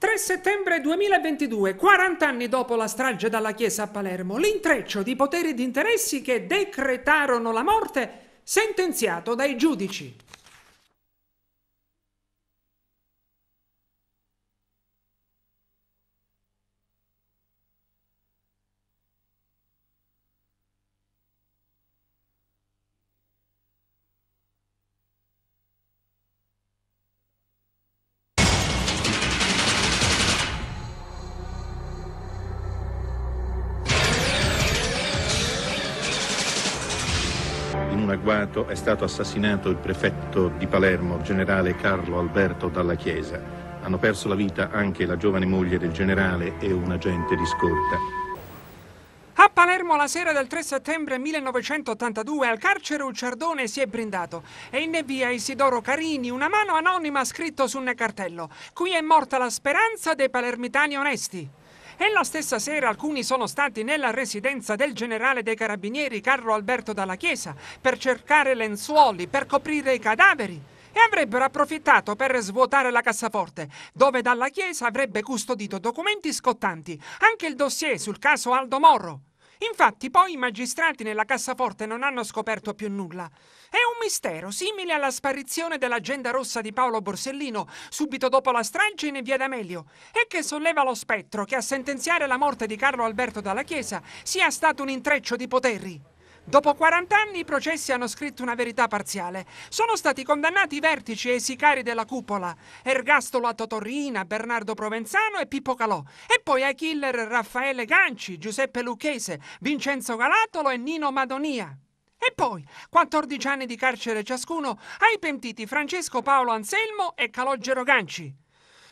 3 settembre 2022, 40 anni dopo la strage dalla Chiesa a Palermo, l'intreccio di poteri e di interessi che decretarono la morte, sentenziato dai giudici. un agguato è stato assassinato il prefetto di Palermo, generale Carlo Alberto Dalla Chiesa. Hanno perso la vita anche la giovane moglie del generale e un agente di scorta. A Palermo la sera del 3 settembre 1982 al carcere Ucciardone si è brindato e in via Isidoro Carini una mano anonima ha scritto su un cartello. Qui è morta la speranza dei palermitani onesti e la stessa sera alcuni sono stati nella residenza del generale dei carabinieri Carlo Alberto Dalla Chiesa per cercare lenzuoli, per coprire i cadaveri e avrebbero approfittato per svuotare la cassaforte, dove Dalla Chiesa avrebbe custodito documenti scottanti, anche il dossier sul caso Aldo Morro. Infatti poi i magistrati nella cassaforte non hanno scoperto più nulla. È un mistero simile alla sparizione dell'agenda rossa di Paolo Borsellino subito dopo la strage in via D'Amelio e che solleva lo spettro che a sentenziare la morte di Carlo Alberto dalla Chiesa sia stato un intreccio di poteri. Dopo 40 anni i processi hanno scritto una verità parziale. Sono stati condannati i vertici e i sicari della cupola, Ergastolo a Totorrina, Bernardo Provenzano e Pippo Calò, e poi ai killer Raffaele Ganci, Giuseppe Lucchese, Vincenzo Galatolo e Nino Madonia. E poi 14 anni di carcere ciascuno ai pentiti Francesco Paolo Anselmo e Calogero Ganci.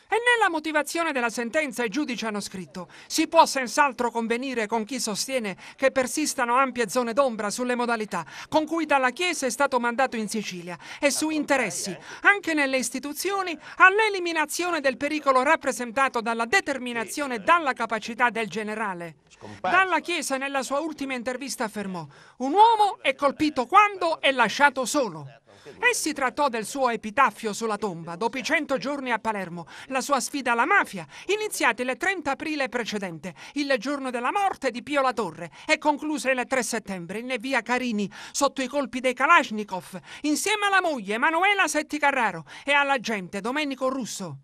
E nella motivazione della sentenza i giudici hanno scritto si può senz'altro convenire con chi sostiene che persistano ampie zone d'ombra sulle modalità con cui dalla Chiesa è stato mandato in Sicilia e su interessi, anche nelle istituzioni, all'eliminazione del pericolo rappresentato dalla determinazione e dalla capacità del generale. Dalla Chiesa nella sua ultima intervista affermò un uomo è colpito quando è lasciato solo. E eh, si trattò del suo epitaffio sulla tomba, dopo i 100 giorni a Palermo, la sua sfida alla mafia, iniziata il 30 aprile precedente, il giorno della morte di Pio La Torre, e conclusa il 3 settembre in via Carini, sotto i colpi dei Kalashnikov, insieme alla moglie Emanuela Setti Carraro e all'agente Domenico Russo.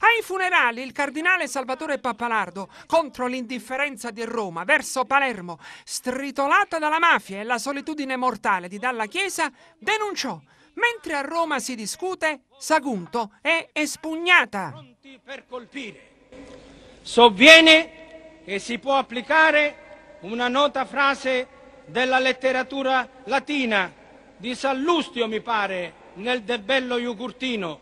Ai funerali il cardinale Salvatore Pappalardo, contro l'indifferenza di Roma verso Palermo, stritolata dalla mafia e la solitudine mortale di Dalla Chiesa, denunciò Mentre a Roma si discute, Sagunto è espugnata. Pronti per colpire. Sovviene che si può applicare una nota frase della letteratura latina di Sallustio, mi pare, nel debello Jugurtino.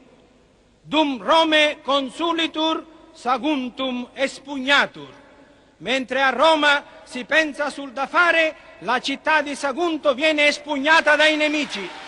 Dum Rome consulitur saguntum espugnatur. Mentre a Roma si pensa sul da fare, la città di Sagunto viene espugnata dai nemici.